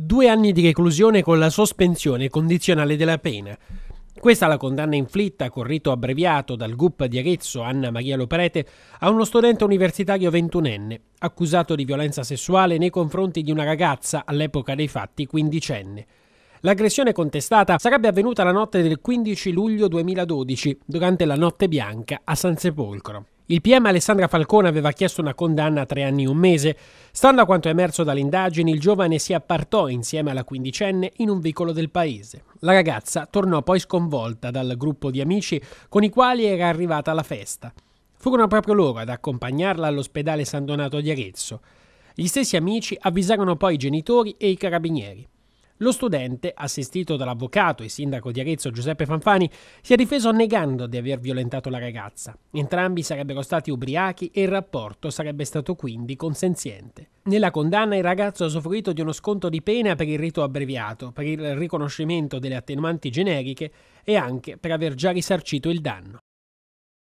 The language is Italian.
Due anni di reclusione con la sospensione condizionale della pena. Questa è la condanna inflitta con rito abbreviato dal GUP di Arezzo Anna Maria Loprete a uno studente universitario ventunenne, accusato di violenza sessuale nei confronti di una ragazza all'epoca dei fatti quindicenne. L'aggressione contestata sarebbe avvenuta la notte del 15 luglio 2012, durante la Notte Bianca a San Sepolcro. Il PM Alessandra Falcone aveva chiesto una condanna a tre anni e un mese. Stando a quanto emerso dalle indagini, il giovane si appartò insieme alla quindicenne in un vicolo del paese. La ragazza tornò poi sconvolta dal gruppo di amici con i quali era arrivata alla festa. Furono proprio loro ad accompagnarla all'ospedale San Donato di Arezzo. Gli stessi amici avvisarono poi i genitori e i carabinieri. Lo studente, assistito dall'avvocato e sindaco di Arezzo Giuseppe Fanfani, si è difeso negando di aver violentato la ragazza. Entrambi sarebbero stati ubriachi e il rapporto sarebbe stato quindi consenziente. Nella condanna il ragazzo ha soffrito di uno sconto di pena per il rito abbreviato, per il riconoscimento delle attenuanti generiche e anche per aver già risarcito il danno.